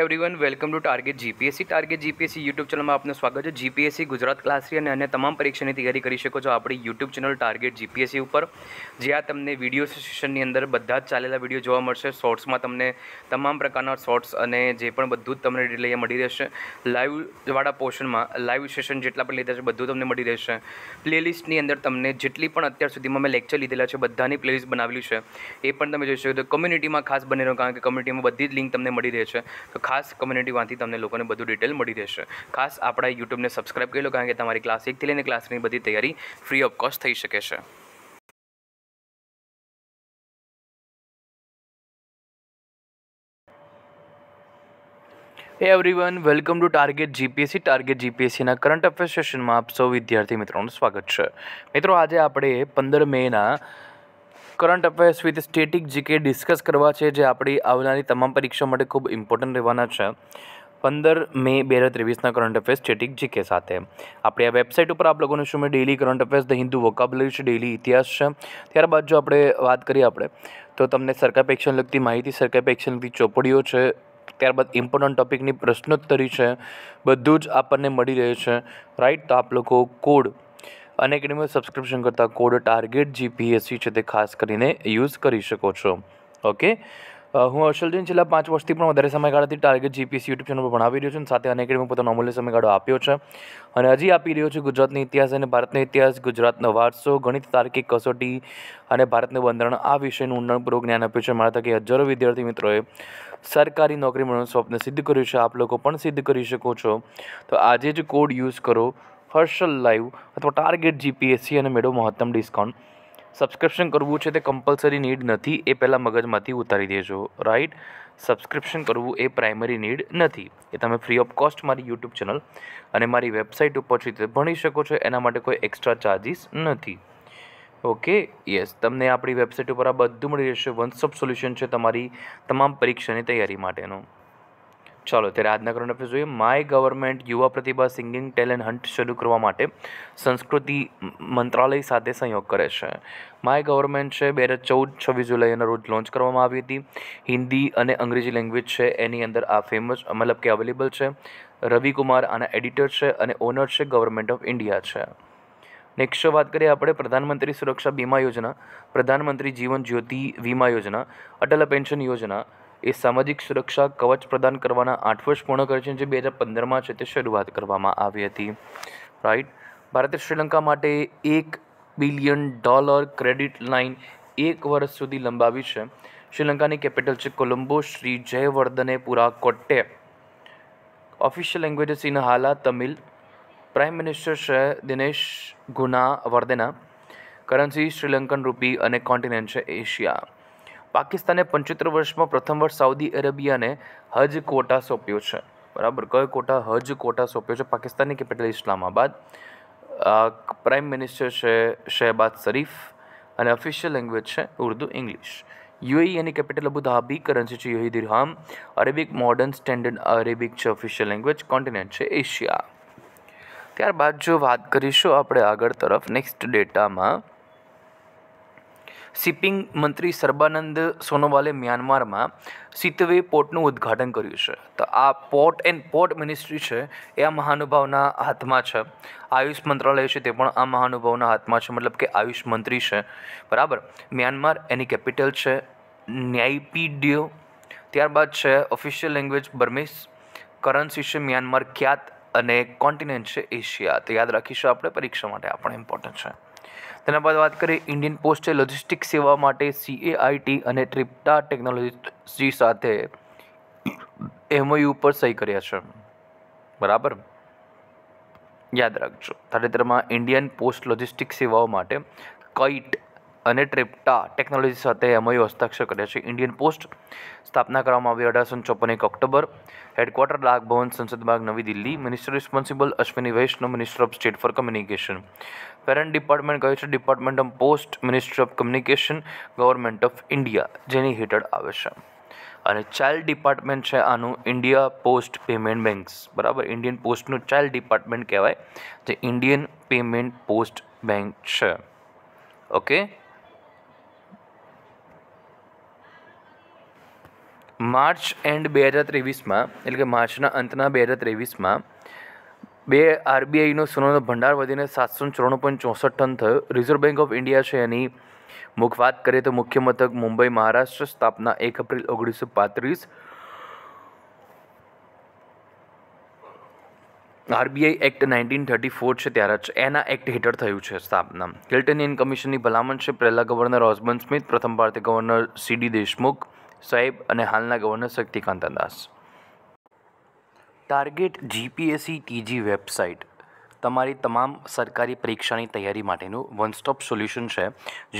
everyone welcome to target GPSC target GPSC YouTube ચેનલમાં આપનું સ્વાગત છે જીપીએસસી ગુજરાત ક્લાસ અને અન્ય તમામ પરીક્ષાની તૈયારી કરી શકો છો આપણી યુટ્યુબ ચેનલ ટાર્ગેટ જીપીએસસી ઉપર જ્યાં તમને વિડીયો સેશનની અંદર બધા જ ચાલેલા વિડીયો જોવા મળશે શોર્ટ્સમાં તમને તમામ પ્રકારના શોર્ટ્સ અને જે પણ બધું જ તમને ડિલેય મળી રહેશે લાઈવવાળા પોર્શનમાં લાઈવ સેશન જેટલા પણ લીધા છે બધું તમને મળી રહેશે પ્લેલિસ્ટની અંદર તમને જેટલી પણ અત્યાર સુધીમાં મેં લેક્ચર લીધેલા છે બધાની પ્લેલિસ્ટ બનાવેલી છે એ પણ તમે જોઈ શકો તો કમ્યુનિટીમાં ખાસ બનેલો કારણ કે કમ્યુનિટીમાં બધી જ લિંક તમને મળી રહેશે તો ખાસ કમ્યુનિટીમાંથી તમને લોકોને બધું ડિટેલ મળી રહેશે ખાસ આપણા યુટ્યુબને સબસ્ક્રાઇબ કરી લો કારણ કે તમારી ક્લાસ એકથી લઈને ક્લાસની બધી તૈયારી ફ્રી ઓફ કોસ્ટ થઈ શકે છે એ everyone welcome to target GPSC target જીપીએસસીના કરંટ અફેર સેશનમાં આપ સૌ વિદ્યાર્થી મિત્રોનું સ્વાગત છે મિત્રો આજે આપણે પંદર મેના current affairs with static GK discuss કરવા છે જે આપણી આવનારી તમામ પરીક્ષા માટે ખૂબ ઇમ્પોર્ટન્ટ રહેવાના છે પંદર મે બે હજાર ત્રેવીસના કરંટ અફેર્સ સ્ટેટિક જીકે સાથે આપણે આ વેબસાઇટ ઉપર આપ લોકોને શું મેં daily current affairs the Hindu vocabulary છે ડેલી ઇતિહાસ છે ત્યારબાદ જો આપણે વાત કરીએ આપણે તો તમને સરકાર પેક્ષણ લગતી માહિતી સરકાર પેક્ષણ લગતી ચોપડીઓ છે ત્યારબાદ ઇમ્પોર્ટન્ટ ટોપિકની પ્રશ્નોત્તરી છે બધું જ આપણને મળી રહે છે રાઈટ તો આપ લોકો કોડ અને એકેડેમીમાં સબસ્ક્રિપ્શન કરતાં કોડ ટાર્ગેટ જીપીએસસી છે તે ખાસ કરીને યુઝ કરી શકો છો ઓકે હું હર્ષલ જૈન છેલ્લા પાંચ વર્ષથી પણ વધારે સમયગાળાથી ટાર્ગેટ જીપીસી યુટ્યુબ ચેનલ પર ભણાવી રહ્યો છું સાથે અનેક એકેડેમી પોતાનો અમૂલ્ય સમયગાળો આપ્યો છે અને હજી આપી રહ્યો છે ગુજરાતનો ઇતિહાસ અને ભારતનો ઇતિહાસ ગુજરાતનો વારસો ગણિત તાર્કિક કસોટી અને ભારતનું બંધારણ આ વિષયનું ઊંડાણપૂર્વક જ્ઞાન આપ્યું છે મારા થકી હજારો વિદ્યાર્થી મિત્રોએ સરકારી નોકરી મળવાનું સ્વપ્ન સિદ્ધ કર્યું છે આપ લોકો પણ સિદ્ધ કરી શકો છો તો આજે જ કોડ યુઝ કરો હર્ષલ લાઈવ અથવા ટાર્ગેટ જીપીએસસી અને મેળો મહત્તમ ડિસ્કાઉન્ટ સબસ્ક્રિપ્શન કરવું છે તે કમ્પલસરી નીડ નથી એ પહેલાં મગજમાંથી ઉતારી દેજો રાઈટ સબસ્ક્રિપ્શન કરવું એ પ્રાઇમરી નીડ નથી એ તમે ફ્રી ઓફ કોસ્ટ મારી યુટ્યુબ ચેનલ અને મારી વેબસાઇટ ઉપરથી તે ભણી શકો છો એના માટે કોઈ એક્સ્ટ્રા ચાર્જીસ નથી ઓકે યસ તમને આપણી વેબસાઇટ ઉપર આ બધું મળી રહેશે વન સ્ટોપ સોલ્યુશન છે તમારી તમામ પરીક્ષાની તૈયારી માટેનું ચાલો ત્યારે આજના કરંટ અફેર્સ જોઈએ my government Yuva Pratibha singing talent hunt શરૂ કરવા માટે સંસ્કૃતિ મંત્રાલય સાથે સહયોગ કરે છે માય ગવર્મેન્ટ છે બે હજાર ચૌદ છવ્વીસ જુલાઈના રોજ લોન્ચ કરવામાં આવી હતી હિન્દી અને અંગ્રેજી લેંગ્વેજ છે એની અંદર આ ફેમસ મતલબ કે અવેલેબલ છે રવિ કુમાર આના એડિટર છે અને ઓનર છે ગવર્મેન્ટ ઓફ ઇન્ડિયા છે નેક્સ્ટ વાત કરીએ આપણે પ્રધાનમંત્રી સુરક્ષા બીમા યોજના પ્રધાનમંત્રી જીવન જ્યોતિ વીમા યોજના અટલ પેન્શન યોજના એ સામાજિક સુરક્ષા કવચ પ્રદાન કરવાના આઠ વર્ષ પૂર્ણ કરે છે જે બે હજાર પંદરમાં છે તે શરૂઆત કરવામાં આવી હતી રાઈટ ભારતે શ્રીલંકા માટે એક બિલિયન ડોલર ક્રેડિટ લાઇન એક વર્ષ સુધી લંબાવી છે શ્રીલંકાની કેપિટલ છે કોલંબો શ્રી જયવર્ધને પુરા કોટ્ટે ઓફિશિયલ લેંગ્વેજીસ ઇન હાલા તમિલ પ્રાઇમ મિનિસ્ટર છે દિનેશ ગુના વર્દેના કરન્સી શ્રીલંકન રૂપી અને કોન્ટિનેન્ટ છે એશિયા પાકિસ્તાને પંચોતેર વર્ષમાં પ્રથમ વર્ષ સાઉદી અરેબિયાને હજ કોટા સોંપ્યો છે બરાબર કયો કોટા હજ કોટા સોંપ્યો છે પાકિસ્તાનની કેપિટલ ઇસ્લામાબાદ પ્રાઇમ મિનિસ્ટર છે શહેબાદ શરીફ અને ઓફિશિયલ લેંગ્વેજ છે ઉર્દુ ઇંગ્લિશ યુએઈ એની કેપિટલ અબુધાબી કરન્સી છે UAE dirham Arabic modern standard Arabic છે ઓફિશિયલ લેંગ્વેજ કોન્ટિનેન્ટ છે એશિયા ત્યારબાદ જો વાત કરીશું આપણે આગળ તરફ નેક્સ્ટ ડેટામાં શિપિંગ મંત્રી સર્બાનંદ સોનોવાલે મ્યાનમારમાં સિતવે પોર્ટનું ઉદ્ઘાટન કર્યું છે તો આ પોર્ટ એન્ડ પોર્ટ મિનિસ્ટ્રી છે એ આ મહાનુભાવના હાથમાં છે આયુષ મંત્રાલય છે તે પણ આ મહાનુભાવના હાથમાં છે મતલબ કે આયુષ મંત્રી છે બરાબર મ્યાનમાર એની કેપિટલ છે ન્યાયપીડિયો ત્યારબાદ છે ઓફિશિયલ લેંગ્વેજ બર્મિસ કરન્સી છે મ્યાનમાર ક્યાત અને કોન્ટિનેન્ટ છે એશિયા તો યાદ રાખીશું આપણે પરીક્ષા માટે આ પણ ઇમ્પોર્ટન્ટ છે તેના બાદ વાત કરીએ ઇન્ડિયન પોસ્ટે લોજિસ્ટિક સેવા માટે સીએઆઈટી અને ટ્રિપ્ટા ટેકનોલોજી સાથે એમઓયુ પર સહી કર્યા છે બરાબર યાદ રાખજો તાજેતરમાં ઇન્ડિયન પોસ્ટ લોજિસ્ટિક સેવાઓ માટે કઈટ અને ટ્રિપ્ટા ટેકનોલોજી સાથે એમઓયુ હસ્તાક્ષર કર્યા છે ઇન્ડિયન પોસ્ટ સ્થાપના કરવામાં આવી અઢારસો ચોપન એક ઓક્ટોબર હેડક્વાર્ટર ડાક ભવન સંસદ બાગ નવી Delhi minister responsible Ashwini Vaishnaw minister of state for communication parent department કહ્યું છે department of post minister of communication government of India જેની હેઠળ આવે છે અને ચાઇલ્ડ ડિપાર્ટમેન્ટ છે આનું ઇન્ડિયા પોસ્ટ પેમેન્ટ બેંક્સ બરાબર ઇન્ડિયન પોસ્ટનું ચાઇલ્ડ ડિપાર્ટમેન્ટ કહેવાય જે ઇન્ડિયન પેમેન્ટ પોસ્ટ બેંક છે ઓકે માર્ચ એન્ડ બે હજાર ત્રેવીસમાં એટલે કે માર્ચના અંતના બે હજાર ત્રેવીસમાં બે આરબીઆઈનો સોનાનો ભંડાર વધીને સાતસો ચોરાણું પોઈન્ટ ચોસઠ ટન થયો રિઝર્વ બેંક ઓફ ઇન્ડિયા છે એની મુખ વાત કરીએ તો મુખ્ય મથક મુંબઈ મહારાષ્ટ્ર સ્થાપના એક એપ્રિલ ઓગણીસો પાંત્રીસ RBI act nineteen thirty four છે ત્યારે જ એના એક્ટ હેઠળ થયું છે સ્થાપના હિલ્ટનિયન કમિશનની ભલામણ છે પહેલા ગવર્નર ઓઝબન સ્મિથ પ્રથમ ભારતીય ગવર્નર સીડી દેશમુખ સાહેબ અને હાલના governor Shaktikanta Das target GPSC TG website તમારી તમામ સરકારી પરીક્ષાની તૈયારી માટેનું વન સ્ટોપ સોલ્યુશન છે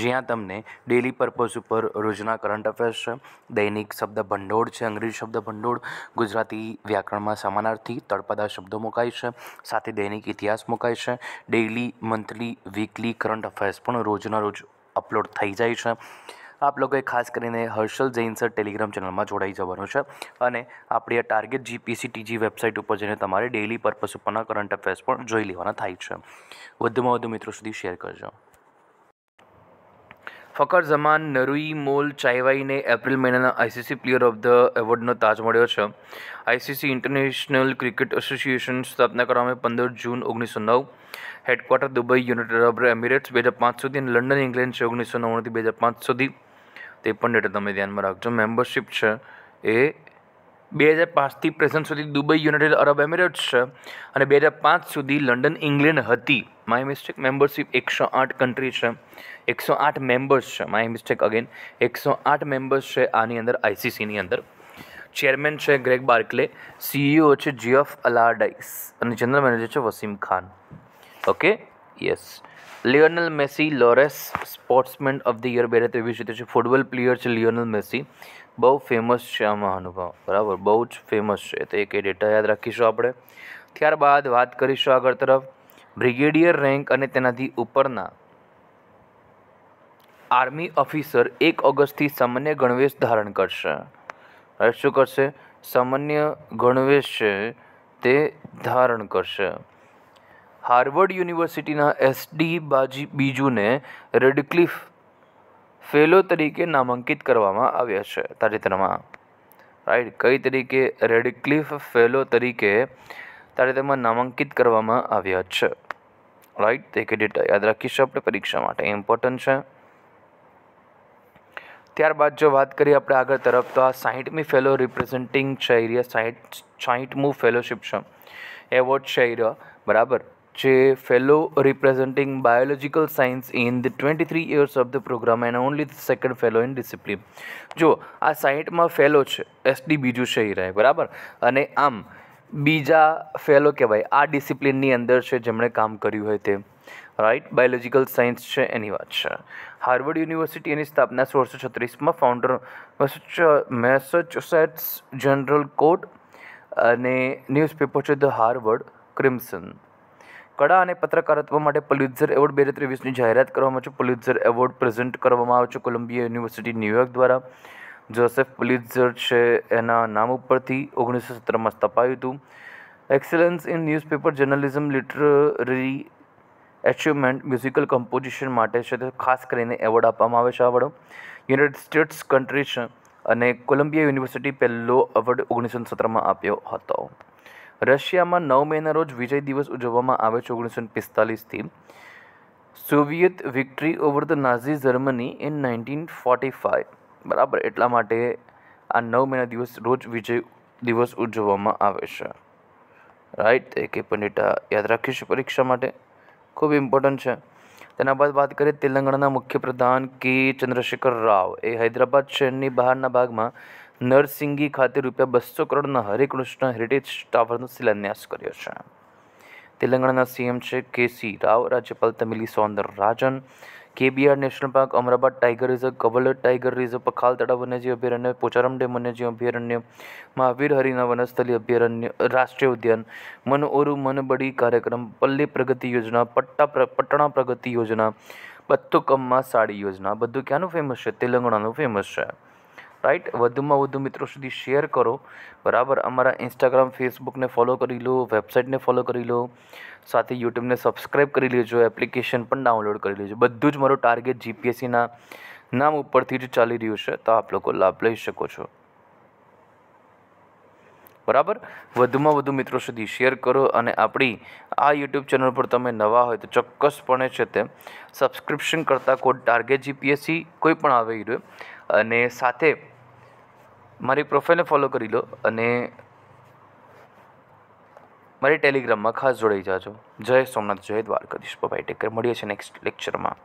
જ્યાં તમને ડેલી પર્પઝ ઉપર રોજના કરંટ અફેર્સ છે દૈનિક શબ્દ ભંડોળ છે અંગ્રેજી શબ્દ ભંડોળ ગુજરાતી વ્યાકરણમાં સમાનાર્થી તળપદા શબ્દો મુકાય છે સાથે દૈનિક ઇતિહાસ મુકાય છે daily monthly weekly current affairs પણ રોજના રોજ અપલોડ થઈ જાય છે આપ લોકોએ ખાસ કરીને હર્ષલ જૈન સર ટેલિગ્રામ ચેનલમાં જોડાઈ જવાનું છે અને આપણી આ ટાર્ગેટ જીપીસી ટીજી વેબસાઇટ ઉપર જઈને તમારે ડેઇલી પર્પસ ઉપરના કરંટ અફેર્સ પણ જોઈ લેવાના થાય છે વધુમાં વધુ મિત્રો સુધી શેર કરજો ફકર ઝમાન નરુઈ મોલ ચાઇવાઈને એપ્રિલ મહિનાના આઈસીસી પ્લેયર ઓફ ધ એવોર્ડનો તાજ મળ્યો છે આઈસીસી ઇન્ટરનેશનલ ક્રિકેટ એસોસિએશન સ્થાપના કરવામાં પંદર જૂન ઓગણીસો નવ headquarter Dubai United Arab Emirates બે હજાર પાંચ સુધી અને લંડન ઇંગ્લેન્ડ છે ઓગણીસો નવ્વાણુંથી બે હજાર પાંચ સુધી તે પણ ડેટા તમે ધ્યાનમાં રાખજો મેમ્બરશિપ છે એ બે હજાર પાંચથી પ્રેઝન્ટ સુધી દુબઈ યુનાઇટેડ અરબ એમિરેટ્સ છે અને બે હજાર પાંચ સુધી લંડન ઇંગ્લેન્ડ હતી માય મિસ્ટેક મેમ્બરશીપ એકસો આઠ કન્ટ્રી છે એકસો આઠ મેમ્બર્સ છે માય મિસ્ટેક અગેન એકસો આઠ મેમ્બર્સ છે આની અંદર આઈસીસીની અંદર ચેરમેન છે ગ્રેગ બાર્કલે સીઈઓ છે જીએફ અલાડાઇસ અને જનરલ મેનેજર છે Wasim Khan okay yes Lionel Messi Laureus sportsman of the year બે હજાર ત્રેવીસ જીતે છે ફૂટબોલ પ્લેયર છે લિયોનલ મેસી બહુ ફેમસ છે આ મહાનુભાવ બરાબર બહુ જ ફેમસ છે તો એક એ ડેટા યાદ રાખીશું આપણે ત્યારબાદ વાત કરીશું આગળ તરફ બ્રિગેડિયર રેન્ક અને તેનાથી ઉપરના આર્મી ઓફિસર એક ઓગસ્ટથી સામાન્ય ગણવેશ ધારણ કરશે શું કરશે સામાન્ય ગણવેશ છે તે ધારણ કરશે હાર્વર્ડ યુનિવર્સિટીના એસ ડી બાજી બીજુને રેડક્લિફ ફેલો તરીકે નામાંકિત કરવામાં આવ્યા છે તાજેતરમાં રાઈટ કઈ તરીકે રેડક્લિફ ફેલો તરીકે તાજેતરમાં નામાંકિત કરવામાં આવ્યા છે રાઈટ તે કે ડેટા યાદ રાખીશું આપણે પરીક્ષા માટે ઇમ્પોર્ટન્ટ છે ત્યારબાદ જો વાત કરીએ આપણે આગળ તરફ તો આ સાહીઠમી ફેલો રિપ્રેઝેન્ટિંગ છે એરિયા સાહીઠ સાહીઠમું ફેલોશિપ છે એવોર્ડ છે એરિયા બરાબર Che fellow representing biological science in the three years of the program and only the second fellow in discipline જો આ સાઇટમાં ફેલો છે એસડી બીજું છે રહે બરાબર અને આમ બીજા ફેલો કહેવાય આ ડિસિપ્લિનની અંદર છે જેમણે કામ કર્યું હોય તે રાઈટ બાયોલોજીકલ સાયન્સ છે એની વાત છે હાર્વર્ડ યુનિવર્સિટીની સ્થાપના સોળસો છત્રીસમાં ફાઉન્ડર મેસેચ્યુસેટ્સ જનરલ કોર્ટ અને ન્યૂઝપેપર છે ધ હાર્વર્ડ ક્રિમ્સન કળા અને પત્રકારત્વ માટે પલ્યુઝર એવોર્ડ બે હજાર ત્રેવીસની જાહેરાત કરવામાં છે પલ્યુઝર એવોર્ડ પ્રેઝન્ટ કરવામાં આવ્યો છે કોલંબિયા યુનિવર્સિટી ન્યૂયોર્ક દ્વારા જોસેફ પલ્યુઝર છે એના નામ ઉપરથી ઓગણીસો સત્તરમાં સ્થપાયું હતું excellence in newspaper journalism literary achievement musical composition માટે છે તે ખાસ કરીને એવોર્ડ આપવામાં આવે છે આ વડો યુનાઇટેડ સ્ટેટ્સ કન્ટ્રી છે અને કોલંબિયા યુનિવર્સિટી પહેલો એવોર્ડ ઓગણીસો સત્તરમાં આપ્યો હતો રશિયામાં નવ મેના રોજ વિજય દિવસ ઉજવવામાં આવે છે ઓગણીસો પિસ્તાલીસથી Soviet victory over the Nazi Germany in nineteen forty five બરાબર એટલા માટે આ નવ મેના દિવસ રોજ વિજય દિવસ ઉજવવામાં આવે છે રાઈટ એક એ પણ ડેટા યાદ રાખીશું પરીક્ષા માટે ખૂબ ઇમ્પોર્ટન્ટ છે તેના બાદ વાત કરીએ તેલંગાણાના મુખ્ય પ્રધાન કે ચંદ્રશેખર રાવ એ હૈદરાબાદ શહેરની બહારના ભાગમાં નરસિંગી ખાતે રૂપિયા બસો કરોડના હરિકૃષ્ણ હેરિટેજ ટાવરનો શિલાન્યાસ કર્યો છે તેલંગાણાના સીએમ છે કેસી રાવ રાજ્યપાલ તમિલી રાજન KBR national park Ahmedabad tiger reserve Kawal tiger reserve Pakhal તળાવ વન્યજીવ અભયારણ્ય પોચારામ ડેમ વન્યજીવ અભયારણ્ય મહાવીર હરિના વનસ્થલી અભયારણ્ય રાષ્ટ્રીય ઉદ્યાન મનઓરુ મનબડી કાર્યક્રમ પલ્લી પ્રગતિ યોજના પટ્ટા પટણા પ્રગતિ યોજના બધું સાડી યોજના બધું ક્યાંનું ફેમસ છે તેલંગાણાનું ફેમસ છે રાઈટ વધુમાં વધુ મિત્રો સુધી શેર કરો બરાબર અમારા ઇન્સ્ટાગ્રામ ફેસબુકને ફોલો કરી લો વેબસાઇટને ફોલો કરી લો સાથે યુટ્યુબને સબસ્ક્રાઈબ કરી લેજો એપ્લિકેશન પણ ડાઉનલોડ કરી લેજો બધું જ મારું ટાર્ગેટ જીપીએસસીના નામ ઉપરથી જ ચાલી રહ્યું છે તો આપ લોકો લાભ લઈ શકો છો બરાબર વધુમાં વધુ મિત્રો સુધી શેર કરો અને આપણી આ યુટ્યુબ ચેનલ પર તમે નવા હોય તો ચોક્કસપણે છે તે સબસ્ક્રિપ્શન કરતાં કોડ ટાર્ગેટ જીપીએસસી કોઈ પણ આવી રહ્યું અને સાથે મારી પ્રોફાઇલને ફોલો કરી લો અને મારી ટેલિગ્રામમાં ખાસ જોડાઈ જાજો જય સોમનાથ જય દ્વારકાધીશ બાય ટેક કેર મળીએ છીએ નેક્સ્ટ લેક્ચરમાં